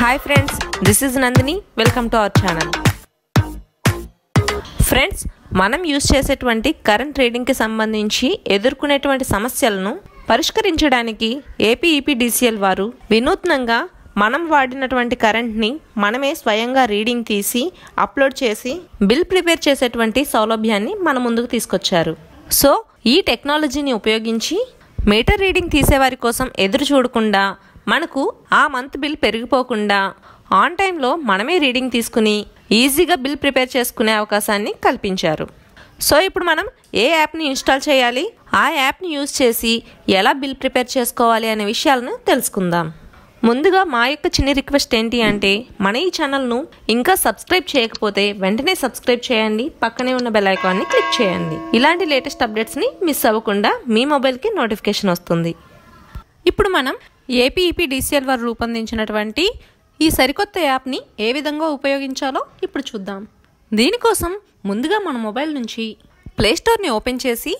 hi friends this is Nandini welcome to our channel friends మనం use చేసేటువంటి current ట్రేడింగ్కి సంబంధించి ఎదుర్కొనేటువంటి సమస్యలను పరిష్కరించడానికి ఏపీఈపీడీసీఎల్ e వారు వినూత్నంగా మనం వాడినటువంటి కరెంట్ని మనమే స్వయంగా రీడింగ్ తీసి అప్లోడ్ చేసి బిల్ ప్రిపేర్ చేసేటువంటి సౌలభ్యాన్ని మన ముందుకు తీసుకొచ్చారు సో ఈ టెక్నాలజీని ఉపయోగించి మీటర్ రీడింగ్ తీసేవారి కోసం ఎదురు చూడకుండా మనకు ఆ మంత్ బిల్ పెరిగిపోకుండా ఆన్ టైంలో మనమే రీడింగ్ తీసుకుని ఈజీగా బిల్ ప్రిపేర్ చేసుకునే అవకాశాన్ని కల్పించారు సో ఇప్పుడు మనం ఏ యాప్ని ఇన్స్టాల్ చేయాలి ఆ యాప్ని యూజ్ చేసి ఎలా బిల్ ప్రిపేర్ చేసుకోవాలి అనే విషయాలను తెలుసుకుందాం ముందుగా మా యొక్క చిన్న రిక్వెస్ట్ ఏంటి అంటే మన ఈ ఛానల్ను ఇంకా సబ్స్క్రైబ్ చేయకపోతే వెంటనే సబ్స్క్రైబ్ చేయండి పక్కనే ఉన్న బెల్ ఐకాన్ని క్లిక్ చేయండి ఇలాంటి లేటెస్ట్ అప్డేట్స్ని మిస్ అవ్వకుండా మీ మొబైల్కి నోటిఫికేషన్ వస్తుంది ఇప్పుడు మనం ఏపీఈపీడీసీఎల్ వారు రూపొందించినటువంటి ఈ సరికొత్త యాప్ని ఏ విధంగా ఉపయోగించాలో ఇప్పుడు చూద్దాం దీనికోసం ముందుగా మన మొబైల్ నుంచి ప్లేస్టోర్ని ఓపెన్ చేసి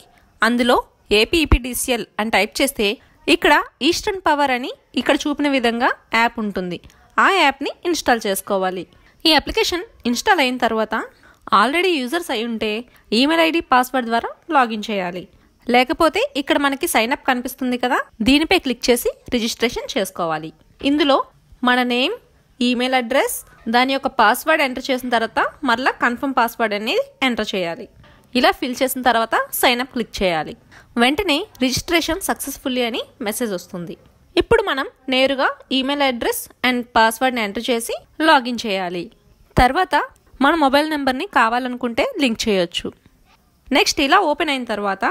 అందులో ఏపీఈపీడీసీఎల్ అని టైప్ చేస్తే ఇక్కడ ఈస్టర్న్ పవర్ అని ఇక్కడ చూపిన విధంగా యాప్ ఉంటుంది ఆ యాప్ని ఇన్స్టాల్ చేసుకోవాలి ఈ అప్లికేషన్ ఇన్స్టాల్ అయిన తర్వాత ఆల్రెడీ యూజర్స్ అయి ఉంటే ఈమెయిల్ ఐడి పాస్వర్డ్ ద్వారా లాగిన్ చేయాలి లేకపోతే ఇక్కడ మనకి సైన్ అప్ కనిపిస్తుంది కదా దీనిపై క్లిక్ చేసి రిజిస్ట్రేషన్ చేసుకోవాలి ఇందులో మన నేమ్ ఈమెయిల్ అడ్రస్ దాని యొక్క పాస్వర్డ్ ఎంటర్ చేసిన తర్వాత మరలా కన్ఫర్మ్ పాస్వర్డ్ అనేది ఎంటర్ చేయాలి ఇలా ఫిల్ చేసిన తర్వాత సైన్ అప్ క్లిక్ చేయాలి వెంటనే రిజిస్ట్రేషన్ సక్సెస్ఫుల్లీ అని మెసేజ్ వస్తుంది ఇప్పుడు మనం నేరుగా ఈమెయిల్ అడ్రస్ అండ్ పాస్వర్డ్ని ఎంటర్ చేసి లాగిన్ చేయాలి తర్వాత మన మొబైల్ నెంబర్ని కావాలనుకుంటే లింక్ చేయొచ్చు నెక్స్ట్ ఇలా ఓపెన్ అయిన తర్వాత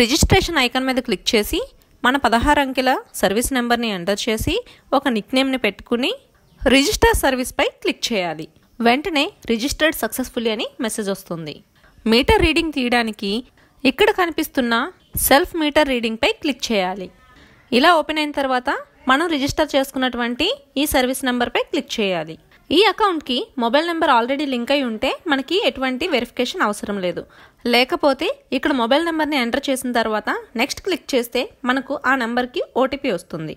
రిజిస్ట్రేషన్ ఐకాన్ మీద క్లిక్ చేసి మన పదహారు అంకెల సర్వీస్ నెంబర్ని ఎంటర్ చేసి ఒక నిక్నేమ్ని పెట్టుకుని రిజిస్టర్ సర్వీస్పై క్లిక్ చేయాలి వెంటనే రిజిస్టర్డ్ సక్సెస్ఫుల్లీ అని మెసేజ్ వస్తుంది మీటర్ రీడింగ్ తీయడానికి ఇక్కడ కనిపిస్తున్న సెల్ఫ్ మీటర్ రీడింగ్పై క్లిక్ చేయాలి ఇలా ఓపెన్ అయిన తర్వాత మనం రిజిస్టర్ చేసుకున్నటువంటి ఈ సర్వీస్ నెంబర్పై క్లిక్ చేయాలి ఈ అకౌంట్కి మొబైల్ నెంబర్ ఆల్రెడీ లింక్ అయి ఉంటే మనకి ఎటువంటి వెరిఫికేషన్ అవసరం లేదు లేకపోతే ఇక్కడ మొబైల్ నెంబర్ని ఎంటర్ చేసిన తర్వాత నెక్స్ట్ క్లిక్ చేస్తే మనకు ఆ నెంబర్కి ఓటీపీ వస్తుంది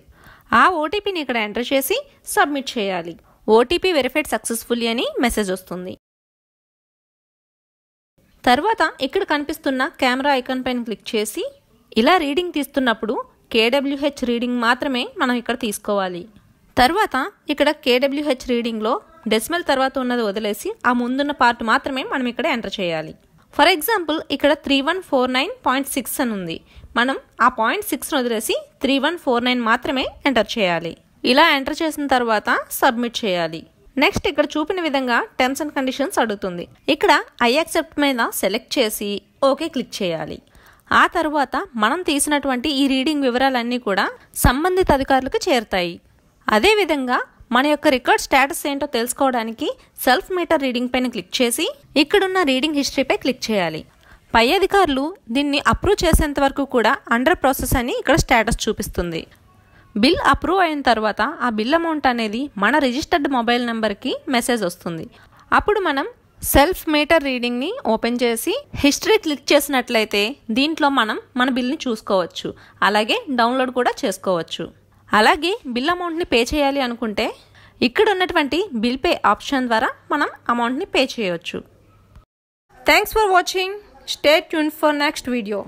ఆ ఓటీపీని ఇక్కడ ఎంటర్ చేసి సబ్మిట్ చేయాలి ఓటీపీ వెరిఫైడ్ సక్సెస్ఫుల్లీ అని మెసేజ్ వస్తుంది తర్వాత ఇక్కడ కనిపిస్తున్న కెమెరా ఐకాన్ పైన క్లిక్ చేసి ఇలా రీడింగ్ తీస్తున్నప్పుడు కేడబ్ల్యూహెచ్ రీడింగ్ మాత్రమే మనం ఇక్కడ తీసుకోవాలి తర్వాత ఇక్కడ కేడబ్ల్యూహెచ్ రీడింగ్లో డెసిమల్ తర్వాత ఉన్నది వదిలేసి ఆ ముందున్న పార్ట్ మాత్రమే మనం ఇక్కడ ఎంటర్ చేయాలి ఫర్ ఎగ్జాంపుల్ ఇక్కడ three one four nine point six అని ఉంది మనం ఆ పాయింట్ సిక్స్ను వదిలేసి త్రీ వన్ ఫోర్ నైన్ మాత్రమే ఎంటర్ చేయాలి ఇలా ఎంటర్ చేసిన తర్వాత సబ్మిట్ చేయాలి నెక్స్ట్ ఇక్కడ చూపిన విధంగా టర్మ్స్ అండ్ కండిషన్స్ అడుగుతుంది ఇక్కడ ఐ యాక్సెప్ట్ మీద సెలెక్ట్ చేసి ఓకే క్లిక్ చేయాలి ఆ తర్వాత మనం తీసినటువంటి ఈ రీడింగ్ వివరాలన్నీ కూడా సంబంధిత అధికారులకు చేరుతాయి అదేవిధంగా మన యొక్క రికార్డ్ స్టేటస్ ఏంటో తెలుసుకోవడానికి సెల్ఫ్ మీటర్ రీడింగ్ పైన క్లిక్ చేసి ఇక్కడున్న రీడింగ్ హిస్టరీపై క్లిక్ చేయాలి పై అధికారులు దీన్ని అప్రూవ్ చేసేంత వరకు కూడా అండర్ ప్రాసెస్ అని ఇక్కడ స్టేటస్ చూపిస్తుంది బిల్ అప్రూవ్ అయిన తర్వాత ఆ బిల్ అమౌంట్ అనేది మన రిజిస్టర్డ్ మొబైల్ నెంబర్కి మెసేజ్ వస్తుంది అప్పుడు మనం సెల్ఫ్ మీటర్ రీడింగ్ని ఓపెన్ చేసి హిస్టరీ క్లిక్ చేసినట్లయితే దీంట్లో మనం మన బిల్ని చూసుకోవచ్చు అలాగే డౌన్లోడ్ కూడా చేసుకోవచ్చు అలాగే బిల్ అమౌంట్ని పే చేయాలి అనుకుంటే ఇక్కడ ఉన్నటువంటి బిల్ పే ఆప్షన్ ద్వారా మనం అమౌంట్ని పే చేయవచ్చు thanks for watching stay tuned for next video